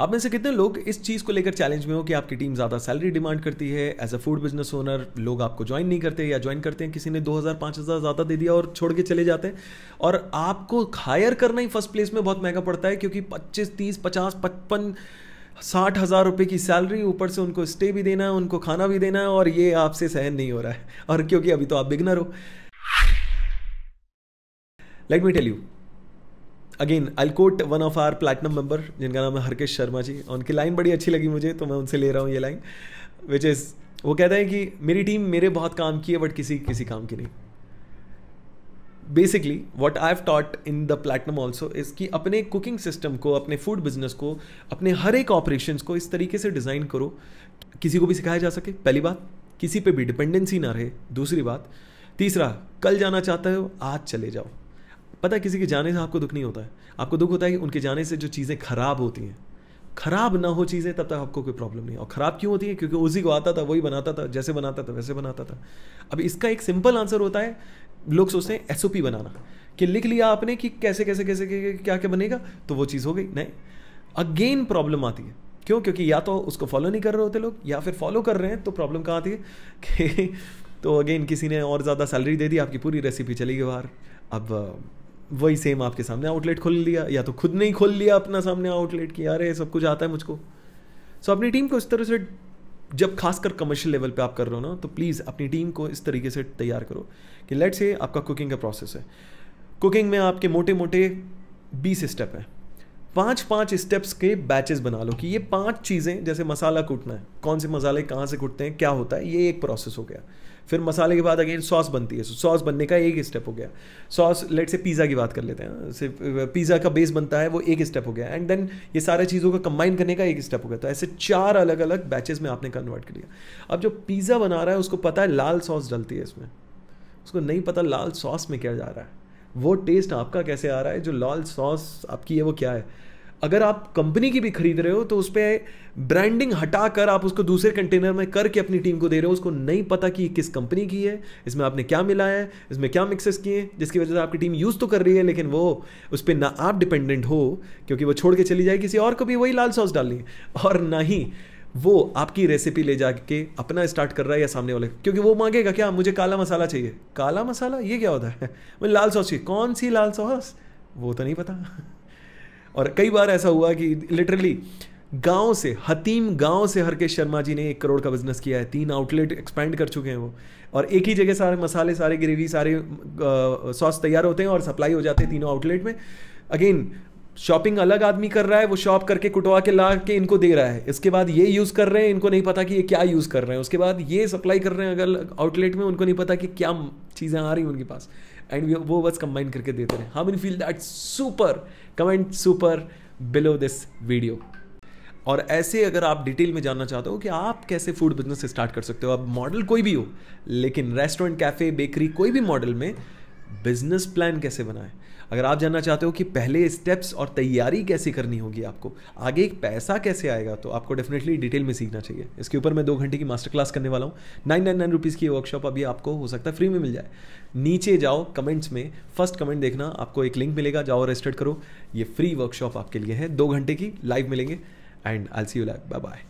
आप में से कितने लोग इस चीज़ को लेकर चैलेंज में हो कि आपकी टीम ज़्यादा सैलरी डिमांड करती है as a food business owner लोग आपको ज्वाइन नहीं करते या ज्वाइन करते हैं किसी ने पांच हजार ज़्यादा दे दिया और छोड़ के चले जाते हैं और आपको हायर करना ही फर्स्ट प्लेस में बहुत महंगा पड़ता है क्योंकि पच्चीस तीस पचास पचपन साठ हज़ार रुपये की सैलरी ऊपर से उनको स्टे भी देना है उनको खाना भी देना है और ये आपसे सहन नहीं हो रहा है और क्योंकि अभी तो आप बिगनर हो let me tell you again I quote one of our platinum member जिनका नाम है हरकेश शर्मा जी उनकी लाइन बड़ी अच्छी लगी मुझे तो मैं उनसे ले रहा हूँ ये लाइन विच इज़ वो कहते हैं कि मेरी टीम मेरे बहुत काम की है बट किसी किसी काम की नहीं basically what I have taught in the platinum also is कि अपने कुकिंग सिस्टम को अपने फूड बिजनेस को अपने हर एक ऑपरेशन को इस तरीके से डिज़ाइन करो किसी को भी सिखाया जा सके पहली बात किसी पे भी डिपेंडेंसी ना रहे दूसरी बात तीसरा कल जाना चाहते हो आज चले जाओ पता है किसी के जाने से आपको दुख नहीं होता है आपको दुख होता है कि उनके जाने से जो चीज़ें खराब होती हैं खराब ना हो चीज़ें तब तक आपको कोई प्रॉब्लम नहीं और ख़राब क्यों होती है क्योंकि उसी को आता था वही बनाता था जैसे बनाता था वैसे बनाता था अब इसका एक सिंपल आंसर होता है लोग सोचते हैं एस बनाना कि लिख लिया आपने कि कैसे कैसे कैसे क्या क्या बनेगा तो वो चीज़ हो गई नहीं अगेन प्रॉब्लम आती है क्यों क्योंकि या तो उसको फॉलो नहीं कर रहे होते लोग या फिर फॉलो कर रहे हैं तो प्रॉब्लम कहाँ आती है कि तो अगेन किसी ने और ज़्यादा सैलरी दे दी आपकी पूरी रेसिपी चली गई बाहर अब वही सेम आपके सामने आउटलेट खोल लिया या तो खुद नहीं खोल लिया अपना सामने आउटलेट कि यार ये सब कुछ आता है मुझको सो so, अपनी टीम को इस तरह से जब खासकर कमर्शियल लेवल पे आप कर रहे हो ना तो प्लीज़ अपनी टीम को इस तरीके से तैयार करो कि लेट्स से आपका कुकिंग का प्रोसेस है कुकिंग में आपके मोटे मोटे बीस स्टेप हैं पाँच पाँच स्टेप्स के बैचेस बना लो कि ये पांच चीज़ें जैसे मसाला कूटना है कौन से मसाले कहाँ से कूटते हैं क्या होता है ये एक प्रोसेस हो गया फिर मसाले के बाद अगेन सॉस बनती है सॉस बनने का एक स्टेप हो गया सॉस लेट से पिज़्ज़ा की बात कर लेते हैं सिर्फ पिज़्ज़ा का बेस बनता है वो एक स्टेप हो गया एंड देन ये सारे चीज़ों का कंबाइन करने का एक स्टेप हो गया तो ऐसे चार अलग अलग बैचेस में आपने कन्वर्ट कर लिया अब जो पिज़्ज़ा बना रहा है उसको पता है लाल सॉस डलती है इसमें उसको नहीं पता लाल सॉस में क्या जा रहा है वो टेस्ट आपका कैसे आ रहा है जो लाल सॉस आपकी है वो क्या है अगर आप कंपनी की भी खरीद रहे हो तो उस पर ब्रांडिंग हटा कर आप उसको दूसरे कंटेनर में करके अपनी टीम को दे रहे हो उसको नहीं पता कि किस कंपनी की है इसमें आपने क्या मिलाया है इसमें क्या मिक्सेस किए हैं जिसकी वजह से आपकी टीम यूज़ तो कर रही है लेकिन वो उस पर ना आप डिपेंडेंट हो क्योंकि वो छोड़ के चली जाए किसी और को भी वही लाल सॉस डालनी और ना ही वो आपकी रेसिपी ले जाके अपना स्टार्ट कर रहा है या सामने वाले क्योंकि वो मांगेगा क्या मुझे काला मसाला चाहिए काला मसाला ये क्या होता है लाल सॉस चाहिए कौन सी लाल सॉस वो तो नहीं पता और कई बार ऐसा हुआ कि लिटरली गांव से हतीम गांव से हरकेश शर्मा जी ने एक करोड़ का बिजनेस किया है तीन आउटलेट एक्सपैंड कर चुके हैं वो और एक ही जगह सारे मसाले सारे ग्रेवी सारे सॉस तैयार होते हैं और सप्लाई हो जाते हैं तीनों आउटलेट में अगेन शॉपिंग अलग आदमी कर रहा है वो शॉप करके कुटवा के ला के इनको दे रहा है इसके बाद ये यूज़ कर रहे हैं इनको नहीं पता कि ये क्या यूज़ कर रहे हैं उसके बाद ये सप्लाई कर रहे हैं अगर आउटलेट में उनको नहीं पता कि क्या चीज़ें आ रही हैं उनके पास एंड वो बस कंबाइन करके देते रहे how in feel that super comment super below this video और ऐसे अगर आप डिटेल में जानना चाहते हो कि आप कैसे फूड बिजनेस स्टार्ट कर सकते हो आप मॉडल कोई भी हो लेकिन रेस्टोरेंट कैफ़े बेकरी कोई भी मॉडल में बिजनेस प्लान कैसे बनाएं अगर आप जानना चाहते हो कि पहले स्टेप्स और तैयारी कैसे करनी होगी आपको आगे एक पैसा कैसे आएगा तो आपको डेफिनेटली डिटेल में सीखना चाहिए इसके ऊपर मैं दो घंटे की मास्टर क्लास करने वाला हूँ नाइन नाइन नाइन रुपीज़ की वर्कशॉप अभी आपको हो सकता है फ्री में मिल जाए नीचे जाओ कमेंट्स में फर्स्ट कमेंट देखना आपको एक लिंक मिलेगा जाओ रजिस्टर्ड करो ये फ्री वर्कशॉप आपके लिए है दो घंटे की लाइव मिलेंगे and I see you live bye bye